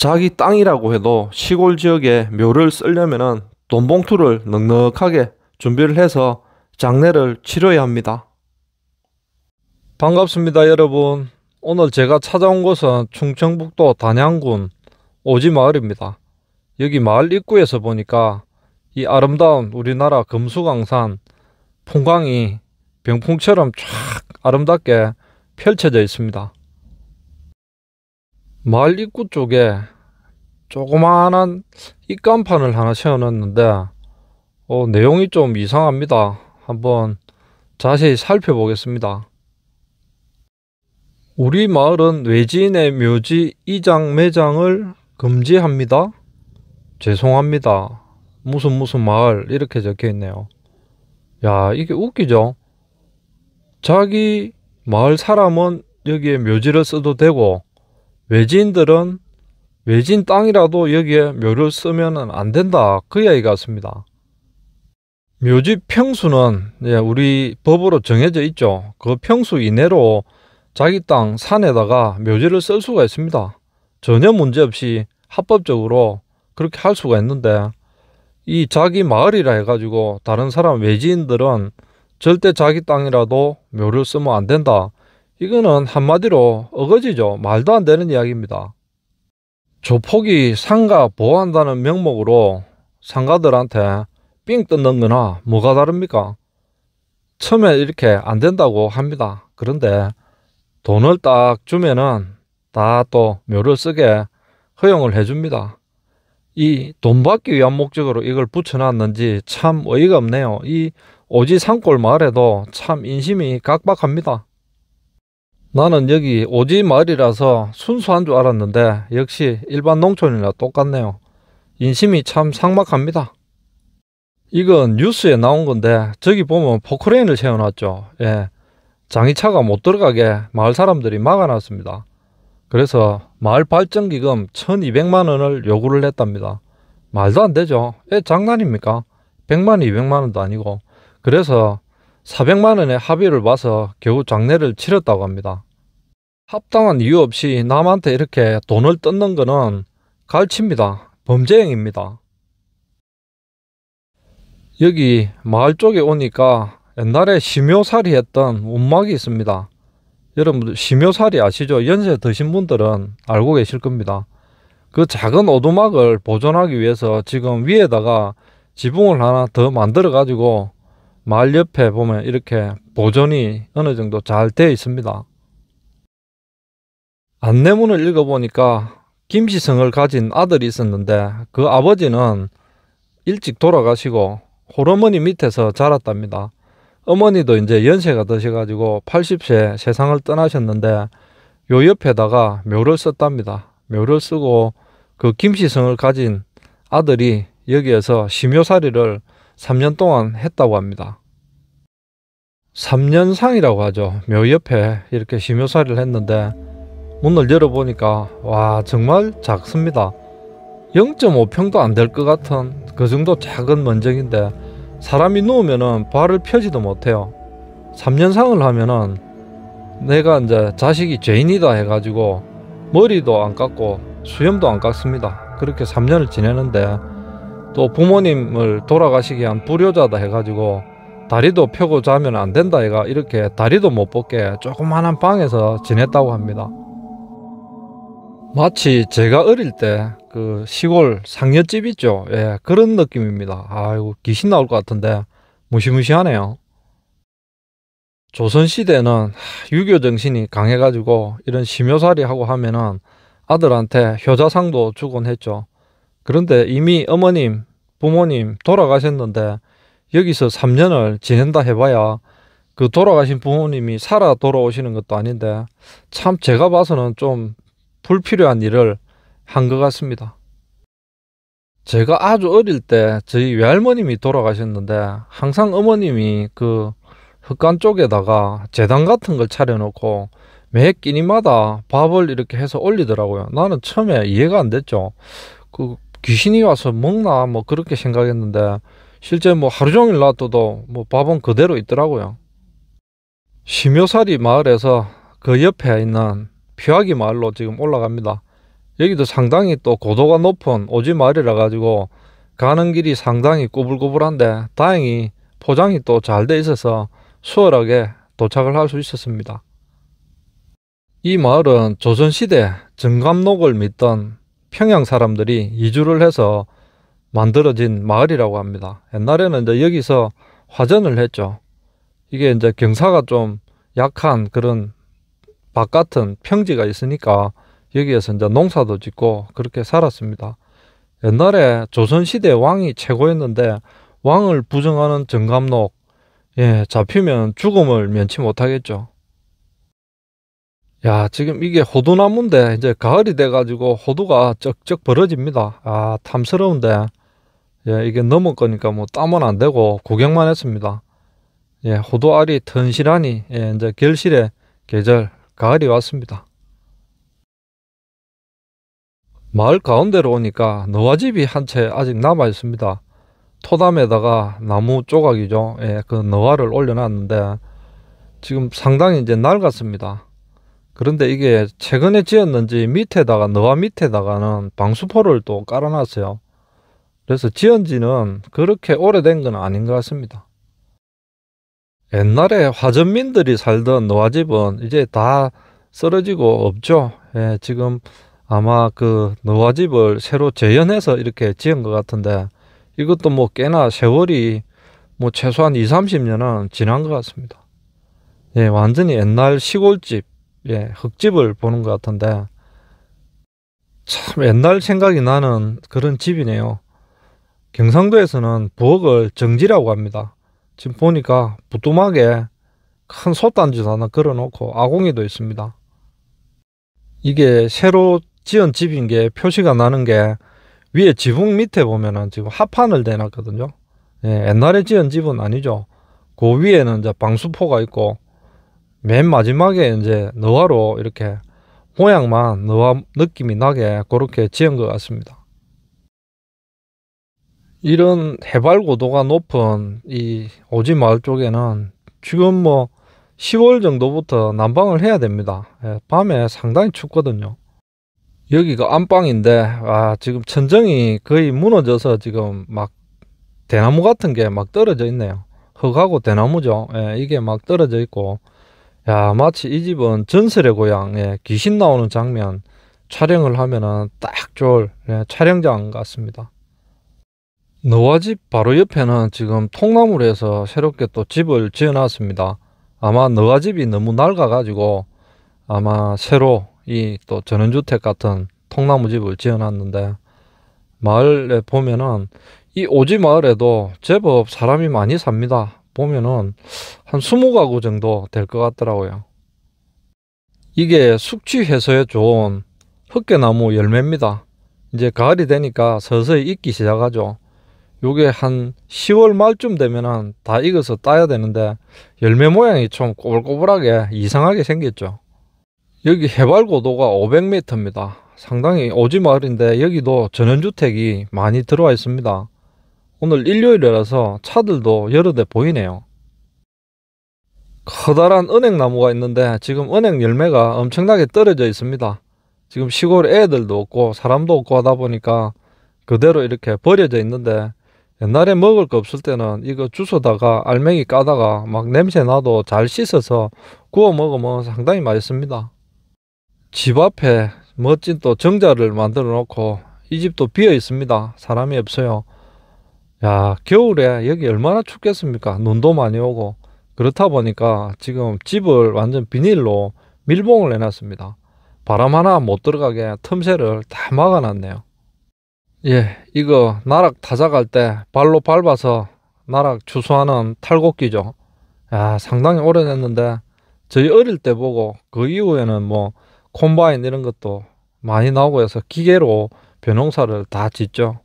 자기 땅이라고 해도 시골 지역에 묘를 쓰려면은 돈 봉투를 넉넉하게 준비를 해서 장례를 치러야 합니다. 반갑습니다 여러분. 오늘 제가 찾아온 곳은 충청북도 단양군 오지마을입니다. 여기 마을 입구에서 보니까 이 아름다운 우리나라 금수강산 풍광이 병풍처럼 쫙 아름답게 펼쳐져 있습니다. 마을 입구 쪽에 조그마한 입간판을 하나 세워놨는데 어, 내용이 좀 이상합니다. 한번 자세히 살펴보겠습니다. 우리 마을은 외지인의 묘지 이장 매장을 금지합니다. 죄송합니다. 무슨 무슨 마을 이렇게 적혀있네요. 야 이게 웃기죠? 자기 마을 사람은 여기에 묘지를 써도 되고 외지인들은 외진 땅이라도 여기에 묘를 쓰면 안 된다. 그 이야기 같습니다. 묘지 평수는 예, 우리 법으로 정해져 있죠. 그 평수 이내로 자기 땅 산에다가 묘지를 쓸 수가 있습니다. 전혀 문제없이 합법적으로 그렇게 할 수가 있는데 이 자기 마을이라 해가지고 다른 사람 외지인들은 절대 자기 땅이라도 묘를 쓰면 안 된다. 이거는 한마디로 어거지죠. 말도 안 되는 이야기입니다. 조폭이 상가 보호한다는 명목으로 상가들한테 삥 뜯는 거나 뭐가 다릅니까? 처음에 이렇게 안 된다고 합니다. 그런데 돈을 딱 주면은 다 또 묘를 쓰게 허용을 해줍니다. 이 돈 받기 위한 목적으로 이걸 붙여놨는지 참 어이가 없네요. 이 오지 산골 마을에도 참 인심이 각박합니다. 나는 여기 오지 마을이라서 순수한 줄 알았는데 역시 일반 농촌이나 똑같네요. 인심이 참 상막합니다. 이건 뉴스에 나온 건데 저기 보면 포크레인을 세워놨죠. 예. 장이차가 못 들어가게 마을 사람들이 막아놨습니다. 그래서 마을 발전기금 1200만 원을 요구를 했답니다. 말도 안 되죠. 예, 장난입니까? 100만 원, 200만 원도 아니고. 그래서 400만 원의 합의를 봐서 겨우 장례를 치렀다고 합니다. 합당한 이유 없이 남한테 이렇게 돈을 뜯는 거는 갈치입니다. 범죄행위입니다. 여기 마을 쪽에 오니까 옛날에 심요살이 했던 운막이 있습니다. 여러분들 심요살이 아시죠? 연세 드신 분들은 알고 계실 겁니다. 그 작은 오두막을 보존하기 위해서 지금 위에다가 지붕을 하나 더 만들어 가지고 마을 옆에 보면 이렇게 보존이 어느 정도 잘 되어 있습니다. 안내문을 읽어보니까 김씨성을 가진 아들이 있었는데 그 아버지는 일찍 돌아가시고 호르머니 밑에서 자랐답니다. 어머니도 이제 연세가 드셔가지고 80세 세상을 떠나셨는데 요 옆에다가 묘를 썼답니다. 묘를 쓰고 그 김씨성을 가진 아들이 여기에서 심요살이를 3년 동안 했다고 합니다. 3년상이라고 하죠. 묘 옆에 이렇게 심요살이를 했는데 문을 열어보니까 와 정말 작습니다. 0.5평도 안 될 것 같은 그 정도 작은 먼정인데 사람이 누우면은 발을 펴지도 못해요. 3년상을 하면은 내가 이제 자식이 죄인이다 해가지고 머리도 안 깎고 수염도 안 깎습니다. 그렇게 3년을 지내는데 또 부모님을 돌아가시게 한 불효자다 해가지고 다리도 펴고 자면 안 된다 해가 이렇게 다리도 못 벗게 조그만한 방에서 지냈다고 합니다. 마치 제가 어릴 때 그 시골 상여집 있죠. 예, 그런 느낌입니다. 아이고, 귀신 나올 것 같은데 무시무시하네요. 조선시대는 유교 정신이 강해가지고 이런 심요살이 하고 하면은 아들한테 효자상도 주곤 했죠. 그런데 이미 어머님, 부모님 돌아가셨는데 여기서 3년을 지낸다 해봐야 그 돌아가신 부모님이 살아 돌아오시는 것도 아닌데 참 제가 봐서는 좀 불필요한 일을 한 것 같습니다. 제가 아주 어릴 때 저희 외할머님이 돌아가셨는데 항상 어머님이 그 흙간 쪽에다가 재단 같은 걸 차려놓고 매 끼니마다 밥을 이렇게 해서 올리더라고요. 나는 처음에 이해가 안 됐죠. 그 귀신이 와서 먹나 뭐 그렇게 생각했는데 실제 뭐 하루 종일 놔둬도 뭐 밥은 그대로 있더라고요. 심요살이 마을에서 그 옆에 있는 표하기 말로 지금 올라갑니다. 여기도 상당히 또 고도가 높은 오지 마을이라 가지고 가는 길이 상당히 꾸불꾸불한데 다행히 포장이 또 잘 돼 있어서 수월하게 도착을 할 수 있었습니다. 이 마을은 조선시대 정감록을 믿던 평양 사람들이 이주를 해서 만들어진 마을이라고 합니다. 옛날에는 이제 여기서 화전을 했죠. 이게 이제 경사가 좀 약한 그런 바깥은 평지가 있으니까 여기에서 이제 농사도 짓고 그렇게 살았습니다. 옛날에 조선시대 왕이 최고였는데 왕을 부정하는 정감록, 예, 잡히면 죽음을 면치 못하겠죠. 야, 지금 이게 호두나무인데 이제 가을이 돼가지고 호두가 쩍쩍 벌어집니다. 아, 탐스러운데. 예, 이게 넘어 거니까 뭐 땀은 안 되고 구경만 했습니다. 예, 호두알이 튼실하니 예, 이제 결실의 계절 가을이 왔습니다. 마을 가운데로 오니까 너와집이 한 채 아직 남아 있습니다. 토담에다가 나무 조각이죠. 예, 그 너와를 올려놨는데 지금 상당히 이제 낡았습니다. 그런데 이게 최근에 지었는지 밑에다가 너와 밑에다가는 방수포를 또 깔아놨어요. 그래서 지은 지는 그렇게 오래된 건 아닌 것 같습니다. 옛날에 화전민들이 살던 노화집은 이제 다 쓰러지고 없죠. 예, 지금 아마 그 노화집을 새로 재현해서 이렇게 지은 것 같은데 이것도 뭐 꽤나 세월이 뭐 최소한 2, 0 30년은 지난 것 같습니다. 예, 완전히 옛날 시골집, 예, 흙집을 보는 것 같은데 참 옛날 생각이 나는 그런 집이네요. 경상도에서는 부엌을 정지라고 합니다. 지금 보니까 부뚜막에 큰 솥단지 하나 걸어놓고 아궁이도 있습니다. 이게 새로 지은 집인 게 표시가 나는 게 위에 지붕 밑에 보면은 지금 합판을 대놨거든요. 예, 옛날에 지은 집은 아니죠. 그 위에는 이제 방수포가 있고 맨 마지막에 이제 너화로 이렇게 모양만 너화 느낌이 나게 그렇게 지은 것 같습니다. 이런 해발 고도가 높은 이 오지 마을 쪽에는 지금 뭐 10월 정도부터 난방을 해야 됩니다. 예, 밤에 상당히 춥거든요. 여기가 안방인데 아 지금 천정이 거의 무너져서 지금 막 대나무 같은 게 막 떨어져 있네요. 흙하고 대나무죠. 예, 이게 막 떨어져 있고 야 마치 이 집은 전설의 고향 예, 귀신 나오는 장면 촬영을 하면은 딱 좋을 예, 촬영장 같습니다. 너와 집 바로 옆에는 지금 통나무로 해서 새롭게 또 집을 지어놨습니다. 아마 너와 집이 너무 낡아가지고 아마 새로 이 또 전원주택 같은 통나무 집을 지어놨는데 마을에 보면은 이 오지 마을에도 제법 사람이 많이 삽니다. 보면은 한 20가구 정도 될 것 같더라고요. 이게 숙취 해소에 좋은 흑개나무 열매입니다. 이제 가을이 되니까 서서히 익기 시작하죠. 요게 한 10월 말쯤 되면은 다 익어서 따야 되는데 열매 모양이 좀 꼬불꼬불하게 이상하게 생겼죠. 여기 해발 고도가 500m입니다. 상당히 오지 마을인데 여기도 전원주택이 많이 들어와 있습니다. 오늘 일요일이라서 차들도 여러 대 보이네요. 커다란 은행나무가 있는데 지금 은행 열매가 엄청나게 떨어져 있습니다. 지금 시골 애들도 없고 사람도 없고 하다 보니까 그대로 이렇게 버려져 있는데 옛날에 먹을 거 없을 때는 이거 주소다가 알맹이 까다가 막 냄새 나도 잘 씻어서 구워 먹으면 상당히 맛있습니다. 집 앞에 멋진 또 정자를 만들어 놓고 이 집도 비어 있습니다. 사람이 없어요. 야, 겨울에 여기 얼마나 춥겠습니까? 눈도 많이 오고. 그렇다 보니까 지금 집을 완전 비닐로 밀봉을 해놨습니다. 바람 하나 못 들어가게 틈새를 다 막아놨네요. 예, 이거 나락 타작할 때 발로 밟아서 나락 추수하는 탈곡기죠. 야, 상당히 오래됐는데 저희 어릴 때 보고 그 이후에는 뭐 콤바인 이런 것도 많이 나오고 해서 기계로 벼농사를 다 짓죠.